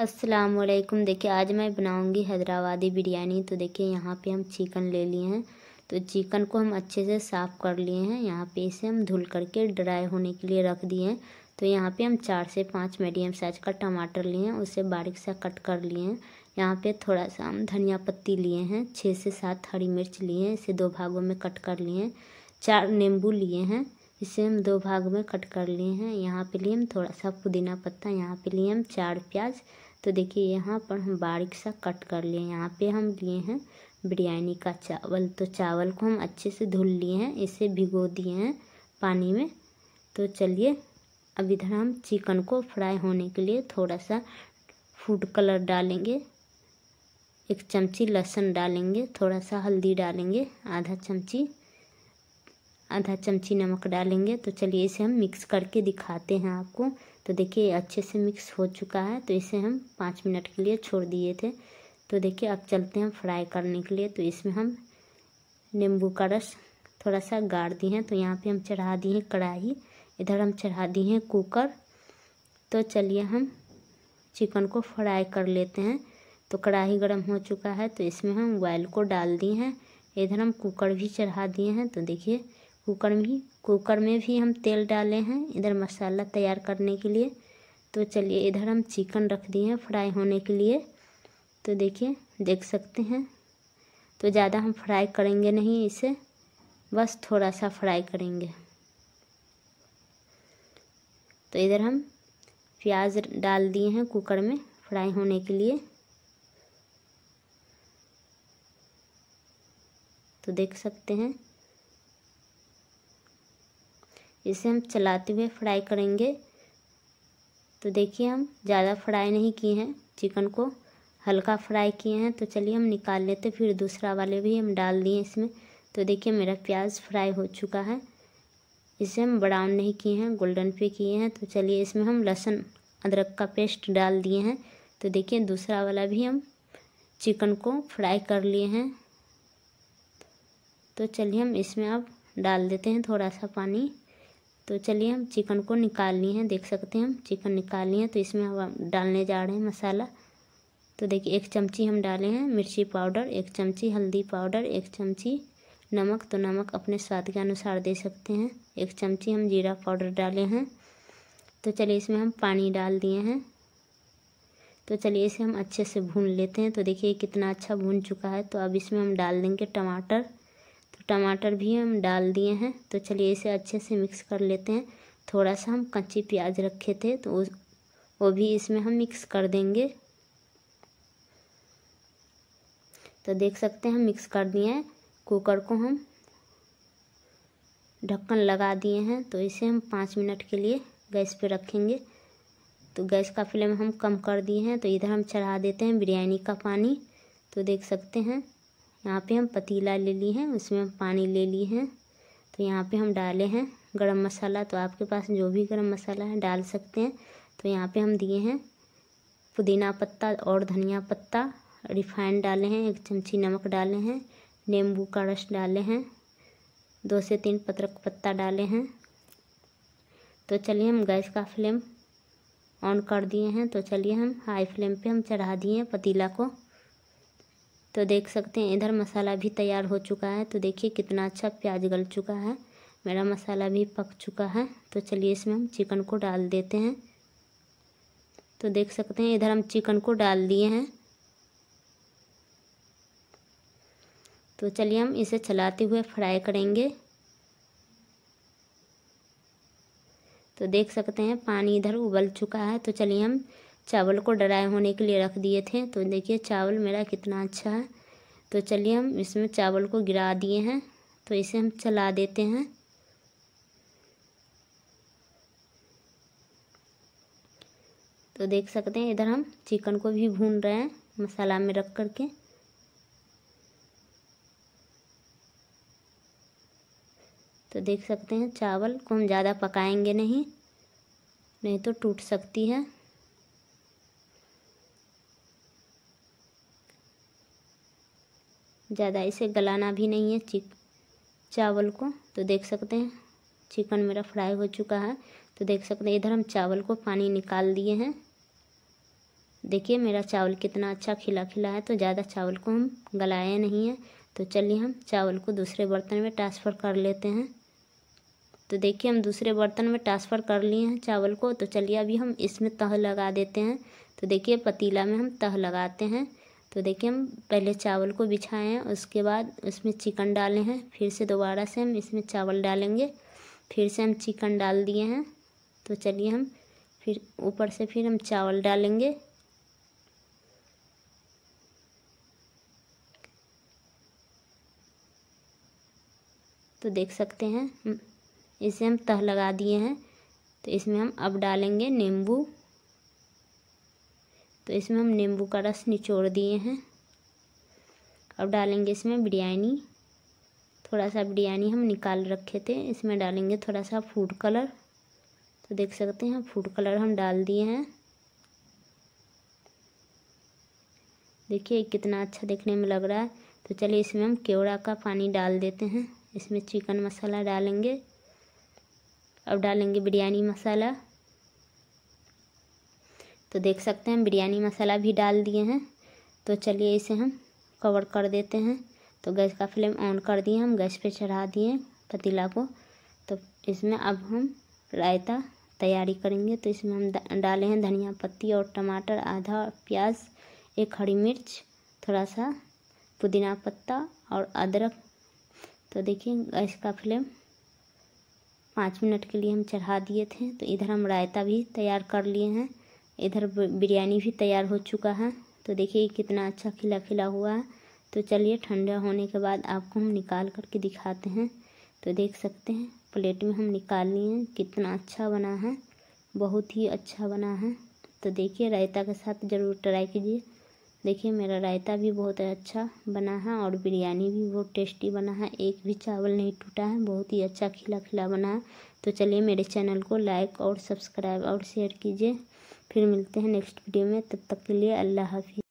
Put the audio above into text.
अस्सलाम वालेकुम देखिए आज मैं बनाऊंगी हैदराबादी बिरयानी तो देखिए यहाँ पे हम चिकन ले लिए हैं तो चिकन को हम अच्छे से साफ़ कर लिए हैं यहाँ पे इसे हम धुल करके ड्राई होने के लिए रख दिए हैं तो यहाँ पे हम चार से पाँच मीडियम साइज का टमाटर लिए हैं उसे बारीक सा कट कर लिए हैं यहाँ पे थोड़ा सा हम धनिया पत्ती लिए हैं छः से सात हरी मिर्च लिए हैं इसे दो भागों में कट कर लिए हैं चार नींबू लिए हैं इसे हम दो भाग में कट कर लिए हैं यहाँ पे लिए हम थोड़ा सा पुदीना पत्ता यहाँ पे लिए हम चार प्याज तो देखिए यहाँ पर हम बारीक सा कट कर लिए यहाँ पे हम लिए हैं बिरयानी का चावल तो चावल को हम अच्छे से धुल लिए हैं इसे भिगो दिए हैं पानी में तो चलिए अब इधर हम चिकन को फ्राई होने के लिए थोड़ा सा फूड कलर डालेंगे एक चमची लहसुन डालेंगे थोड़ा सा हल्दी डालेंगे आधा चमची आधा चमची नमक डालेंगे तो चलिए इसे हम मिक्स करके दिखाते हैं आपको तो देखिए अच्छे से मिक्स हो चुका है तो इसे हम पाँच मिनट के लिए छोड़ दिए थे तो देखिए अब चलते हैं फ्राई करने के लिए तो इसमें हम नींबू का रस थोड़ा सा गाड़ दिए हैं तो यहाँ पे हम चढ़ा दिए हैं कढ़ाई इधर हम चढ़ा दिए हैं कुकर तो चलिए हम चिकन को फ्राई कर लेते हैं तो कढ़ाई गर्म हो चुका है तो इसमें हम ऑयल को डाल दिए हैं इधर हम कुकर भी चढ़ा दिए हैं तो देखिए कुकर में कुकर में भी हम तेल डाले हैं इधर मसाला तैयार करने के लिए तो चलिए इधर हम चिकन रख दिए हैं फ्राई होने के लिए तो देखिए देख सकते हैं तो ज़्यादा हम फ्राई करेंगे नहीं इसे बस थोड़ा सा फ्राई करेंगे तो इधर हम प्याज डाल दिए हैं कुकर में फ्राई होने के लिए तो देख सकते हैं इसे हम चलाते हुए फ्राई करेंगे तो देखिए हम ज़्यादा फ्राई नहीं किए हैं चिकन को हल्का फ्राई किए हैं तो चलिए हम निकाल लेते फिर दूसरा वाले भी हम डाल दिए इसमें तो देखिए मेरा प्याज फ्राई हो चुका है इसे हम ब्राउन नहीं किए हैं गोल्डन पे किए हैं तो चलिए इसमें हम लहसुन अदरक का पेस्ट डाल दिए हैं तो देखिए दूसरा वाला भी हम चिकन को फ्राई कर लिए हैं तो चलिए हम इसमें अब डाल देते हैं थोड़ा सा पानी तो चलिए हम चिकन को निकाल लिए हैं देख सकते हैं हम चिकन निकाल लिए हैं तो इसमें हम डालने जा रहे हैं मसाला तो देखिए एक चमची हम डाले हैं मिर्ची पाउडर एक चमची हल्दी पाउडर एक चमची नमक तो नमक अपने स्वाद के अनुसार दे सकते हैं एक चमची हम जीरा पाउडर डाले हैं तो चलिए इसमें हम पानी डाल दिए हैं तो चलिए इसे हम अच्छे से भून लेते हैं तो देखिए कितना अच्छा भून चुका है तो अब इसमें हम डाल देंगे टमाटर तो टमाटर भी हम डाल दिए हैं तो चलिए इसे अच्छे से मिक्स कर लेते हैं थोड़ा सा हम कच्ची प्याज रखे थे तो वो भी इसमें हम मिक्स कर देंगे तो देख सकते हैं मिक्स कर दिए हैं कुकर को हम ढक्कन लगा दिए हैं तो इसे हम पाँच मिनट के लिए गैस पे रखेंगे तो गैस का फ्लेम हम कम कर दिए हैं तो इधर हम चढ़ा देते हैं बिरयानी का पानी तो देख सकते हैं यहाँ पे हम पतीला ले ली हैं उसमें हम पानी ले ली हैं तो यहाँ पे हम डाले हैं गरम मसाला तो आपके पास जो भी गरम मसाला है डाल सकते हैं तो यहाँ पे हम दिए हैं पुदीना पत्ता और धनिया पत्ता रिफाइंड डाले हैं एक चमची नमक डाले हैं नींबू का रस डाले हैं दो से तीन पत्रक पत्ता डाले हैं तो चलिए हम गैस का फ्लेम ऑन कर दिए हैं तो चलिए हम हाई फ्लेम पे हम चढ़ा दिए हैं पतीला को तो देख सकते हैं इधर मसाला भी तैयार हो चुका है तो देखिए कितना अच्छा प्याज गल चुका है मेरा मसाला भी पक चुका है तो चलिए इसमें हम चिकन को डाल देते हैं तो देख सकते हैं इधर हम चिकन को डाल दिए हैं तो चलिए हम इसे चलाते हुए फ्राई करेंगे तो देख सकते हैं पानी इधर उबल चुका है तो चलिए हम चावल को ड्राई होने के लिए रख दिए थे तो देखिए चावल मेरा कितना अच्छा है तो चलिए हम इसमें चावल को गिरा दिए हैं तो इसे हम चला देते हैं तो देख सकते हैं इधर हम चिकन को भी भून रहे हैं मसाला में रख कर के तो देख सकते हैं चावल को हम ज़्यादा पकाएंगे नहीं नहीं तो टूट सकती है ज़्यादा इसे गलाना भी नहीं है चिक चावल को तो देख सकते हैं चिकन मेरा फ्राई हो चुका है तो देख सकते हैं इधर हम चावल को पानी निकाल दिए हैं देखिए मेरा चावल कितना अच्छा खिला खिला है तो ज़्यादा चावल को हम गलाए नहीं हैं तो चलिए हम चावल को दूसरे बर्तन में ट्रांसफ़र कर लेते हैं तो देखिए हम दूसरे बर्तन में ट्रांसफ़र कर लिए हैं चावल को तो चलिए अभी हम इसमें तह लगा देते हैं तो देखिए पतीला में हम तह लगाते हैं तो देखिए हम पहले चावल को बिछाए हैं उसके बाद उसमें चिकन डाले हैं फिर से दोबारा से हम इसमें चावल डालेंगे फिर से हम चिकन डाल दिए हैं तो चलिए हम फिर ऊपर से फिर हम चावल डालेंगे तो देख सकते हैं इसे हम तह लगा दिए हैं तो इसमें हम अब डालेंगे नींबू तो इसमें हम नींबू का रस निचोड़ दिए हैं अब डालेंगे इसमें बिरयानी थोड़ा सा बिरयानी हम निकाल रखे थे इसमें डालेंगे थोड़ा सा फूड कलर तो देख सकते हैं फूड कलर हम डाल दिए हैं देखिए कितना अच्छा देखने में लग रहा है तो चलिए इसमें हम केवड़ा का पानी डाल देते हैं इसमें चिकन मसाला डालेंगे अब डालेंगे बिरयानी मसाला तो देख सकते हैं बिरयानी मसाला भी डाल दिए हैं तो चलिए इसे हम कवर कर देते हैं तो गैस का फ्लेम ऑन कर दिए हम गैस पे चढ़ा दिए पतीला को तो इसमें अब हम रायता तैयारी करेंगे तो इसमें हम डाले हैं धनिया पत्ती और टमाटर आधा प्याज एक हरी मिर्च थोड़ा सा पुदीना पत्ता और अदरक तो देखिए गैस का फ्लेम पाँच मिनट के लिए हम चढ़ा दिए थे तो इधर हम रायता भी तैयार कर लिए हैं इधर बिरयानी भी तैयार हो चुका है तो देखिए कितना अच्छा खिला खिला हुआ है तो चलिए ठंडा होने के बाद आपको हम निकाल करके दिखाते हैं तो देख सकते हैं प्लेट में हम निकाल लिए कितना अच्छा बना है बहुत ही अच्छा बना है तो देखिए रायता के साथ ज़रूर ट्राई कीजिए देखिए मेरा रायता भी बहुत अच्छा बना है और बिरयानी भी बहुत टेस्टी बना है एक भी चावल नहीं टूटा है बहुत ही अच्छा खिला खिला बना है तो चलिए मेरे चैनल को लाइक और सब्सक्राइब और शेयर कीजिए फिर मिलते हैं नेक्स्ट वीडियो में तब तक के लिए अल्लाह हाफि